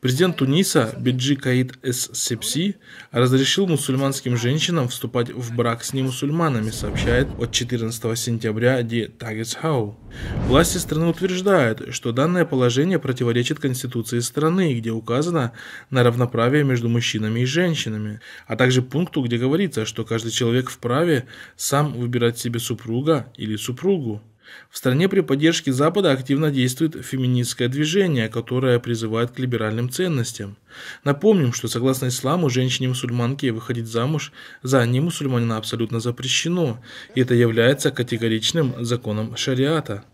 Президент Туниса Биджи Каид Эс Сепси разрешил мусульманским женщинам вступать в брак с немусульманами, сообщает от 14 сентября Ди Тагесхау. Власти страны утверждают, что данное положение противоречит конституции страны, где указано на равноправие между мужчинами и женщинами, а также пункту, где говорится, что каждый человек вправе сам выбирать себе супруга или супругу. В стране при поддержке Запада активно действует феминистское движение, которое призывает к либеральным ценностям. Напомним, что согласно исламу, женщине-мусульманке выходить замуж за не-мусульманина абсолютно запрещено, и это является категоричным законом шариата.